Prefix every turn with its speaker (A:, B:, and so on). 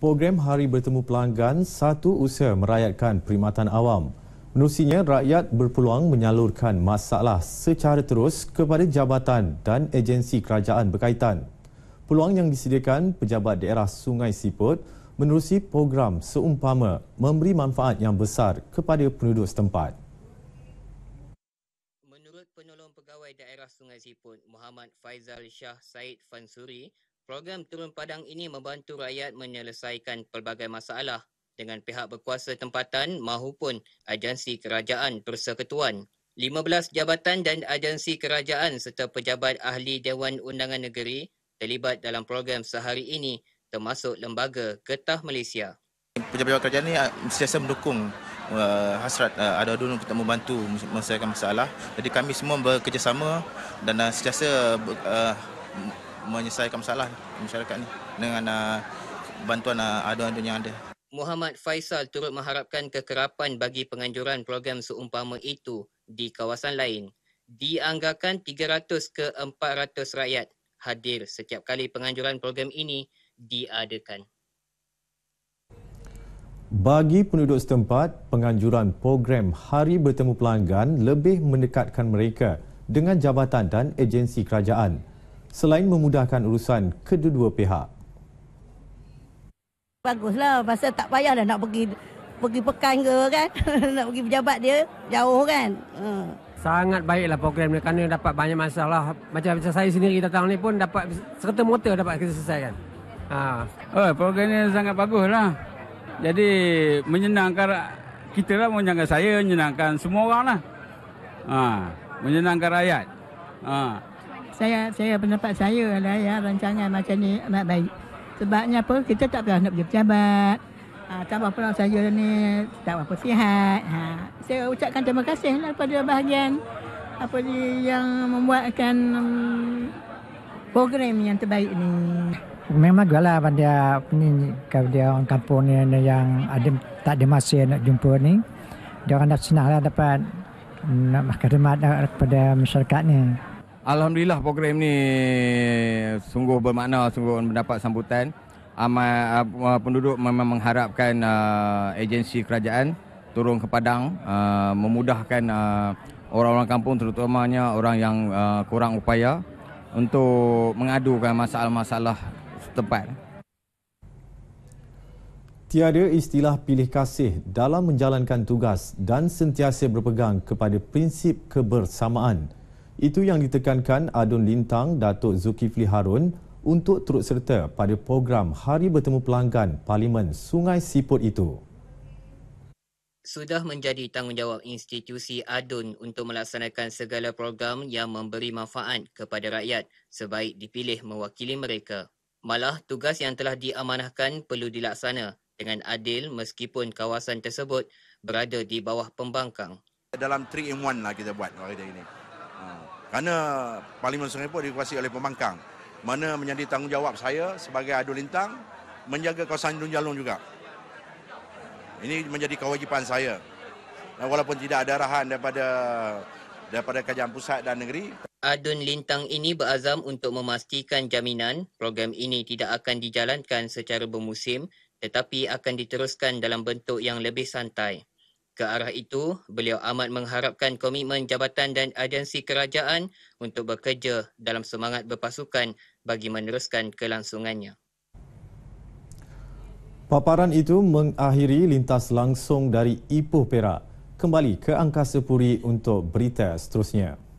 A: Program Hari Bertemu Pelanggan satu usia merayatkan perkhidmatan awam. Menurutnya, rakyat berpeluang menyalurkan masalah secara terus kepada jabatan dan agensi kerajaan berkaitan. Peluang yang disediakan pejabat daerah Sungai Siput menerusi program seumpama memberi manfaat yang besar kepada penduduk setempat.
B: Menurut Penolong Pegawai Daerah Sungai Siput, Muhammad Faizal Shah Said Fansuri, Program Turun Padang ini membantu rakyat menyelesaikan pelbagai masalah dengan pihak berkuasa tempatan maupun agensi kerajaan persekutuan. 15 jabatan dan agensi kerajaan serta pejabat ahli Dewan Undangan Negeri terlibat dalam program sehari ini termasuk lembaga Getah Malaysia. Pejabat-pejabat kerajaan ini ah, sentiasa mendukung uh, hasrat uh, ada dulu kita membantu menyelesaikan masalah. Jadi kami semua bekerjasama dan uh, sentiasa uh, menyelesaikan masalah masyarakat ni dengan uh, bantuan uh, aduan-aduan yang ada. Muhammad Faisal turut mengharapkan kekerapan bagi penganjuran program seumpama itu di kawasan lain. Dianggarkan 300 ke 400 rakyat hadir setiap kali penganjuran program ini diadakan.
A: Bagi penduduk setempat, penganjuran program Hari Bertemu Pelanggan lebih mendekatkan mereka dengan jabatan dan agensi kerajaan selain memudahkan urusan kedua-dua pihak.
B: Baguslah masa tak payah dah nak pergi pergi pekan ke kan nak pergi pejabat dia jauh kan. Hmm. Sangat baiklah program ni kerana dapat banyak masalah. Macam macam saya sendiri datang ni pun dapat serta motor dapat kita selesaikan.
A: Ha. Oh, program ni sangat baguslah. Jadi menyenangkan kita lah menyenangkan saya, menyenangkan semua orang lah. Ha. Menyenangkan rakyat. Ha
B: saya saya pendapat saya lah ya rancangan macam ni amat baik. Sebabnya apa? Kita tak pernah nak berjabat. Ha, tak apa-apa saya ni. Tak apa sihat. Ha. Saya ucapkan terima kasih lah kepada bahagian apa ni yang membuatkan um, program yang terbaik ni. Memang gua pada ni kalau dia orang kampung ni yang ada tak ada masa nak jumpa ni. Dia orang dah senang lah dapat hmm, nak berkhidmat kepada masyarakat ni. Alhamdulillah program ni sungguh bermakna, sungguh mendapat sambutan. Amat uh, penduduk memang mengharapkan uh, agensi kerajaan turun ke padang uh, memudahkan uh, orang-orang kampung terutamanya orang yang uh, kurang upaya untuk mengadukan masalah-masalah setempat.
A: Tiada istilah pilih kasih dalam menjalankan tugas dan sentiasa berpegang kepada prinsip kebersamaan. Itu yang ditekankan Adun Lintang Datuk Zulkifli Harun untuk turut serta pada program Hari Bertemu Pelanggan Parlimen Sungai Siput itu.
B: Sudah menjadi tanggungjawab institusi ADUN untuk melaksanakan segala program yang memberi manfaat kepada rakyat sebaik dipilih mewakili mereka. Malah tugas yang telah diamanahkan perlu dilaksana dengan adil meskipun kawasan tersebut berada di bawah pembangkang.
A: Dalam 3-in-1 lah kita buat hari ini. Kerana Parlimen Sungai Poh dikuasai oleh pembangkang. Mana menjadi tanggungjawab saya sebagai adu lintang menjaga kawasan Dun Jalung juga. Ini menjadi kewajipan saya. walaupun tidak ada arahan daripada daripada kerajaan pusat dan negeri. Adun Lintang ini
B: berazam untuk memastikan jaminan program ini tidak akan dijalankan secara bermusim tetapi akan diteruskan dalam bentuk yang lebih santai. Ke arah itu, beliau amat mengharapkan komitmen jabatan dan agensi kerajaan untuk bekerja dalam semangat berpasukan bagi meneruskan kelangsungannya.
A: Paparan itu mengakhiri lintas langsung dari Ipoh Perak kembali ke Angkasa Puri untuk berita seterusnya.